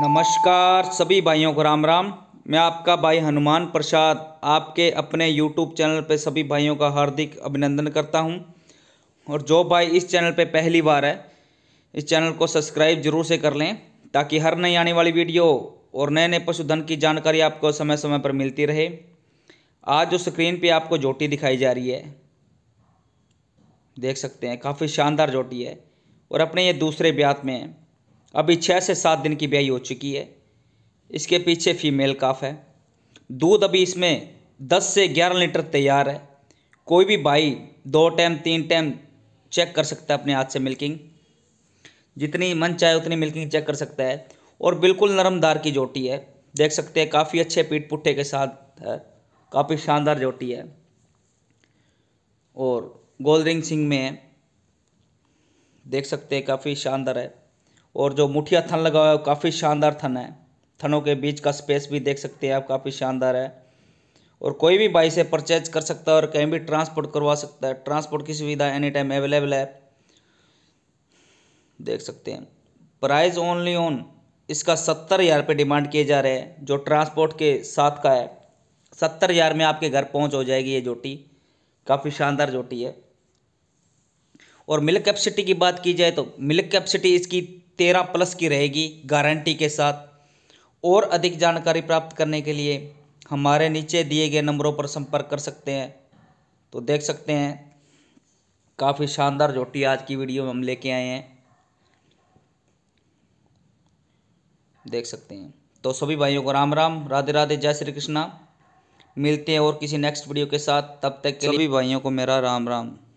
नमस्कार सभी भाइयों को राम राम मैं आपका भाई हनुमान प्रसाद आपके अपने यूट्यूब चैनल पर सभी भाइयों का हार्दिक अभिनंदन करता हूं और जो भाई इस चैनल पर पहली बार है इस चैनल को सब्सक्राइब जरूर से कर लें ताकि हर नई आने वाली वीडियो और नए नए पशुधन की जानकारी आपको समय समय पर मिलती रहे आज जो स्क्रीन पे आपको जोटी दिखाई जा रही है देख सकते हैं काफ़ी शानदार जोटी है और अपने ये दूसरे ब्यात में है अभी छः से सात दिन की ब्याई हो चुकी है इसके पीछे फीमेल काफ है दूध अभी इसमें दस से ग्यारह लीटर तैयार है कोई भी भाई दो टाइम तीन टाइम चेक कर सकता है अपने हाथ से मिल्किंग जितनी मन चाहे उतनी मिल्किंग चेक कर सकता है और बिल्कुल नरमदार की जोटी है देख सकते हैं काफ़ी अच्छे पीठ पुट्ठे के साथ है काफ़ी शानदार जोटी है और गोल्ड रिंग सिंह में है देख सकते हैं काफ़ी शानदार है और जो मुठिया थन लगा हुआ है काफ़ी शानदार थन है थनों के बीच का स्पेस भी देख सकते हैं आप काफ़ी शानदार है और कोई भी बाई से परचेज कर सकता है और कहीं भी ट्रांसपोर्ट करवा सकता है ट्रांसपोर्ट की सुविधा एनी टाइम अवेलेबल है देख सकते हैं प्राइस ओनली ऑन इसका सत्तर हज़ार रुपये डिमांड किए जा रहे हैं जो ट्रांसपोर्ट के साथ का है सत्तर हज़ार में आपके घर पहुंच हो जाएगी ये जोटी काफ़ी शानदार जोटी है और मिल्क कैपेसिटी की बात की जाए तो मिल्क कैपेसिटी इसकी तेरह प्लस की रहेगी गारंटी के साथ और अधिक जानकारी प्राप्त करने के लिए हमारे नीचे दिए गए नंबरों पर संपर्क कर सकते हैं तो देख सकते हैं काफ़ी शानदार रोटी आज की वीडियो में हम लेके आए हैं देख सकते हैं तो सभी भाइयों को राम राम राधे राधे जय श्री कृष्णा मिलते हैं और किसी नेक्स्ट वीडियो के साथ तब तक के सभी भाइयों को मेरा राम राम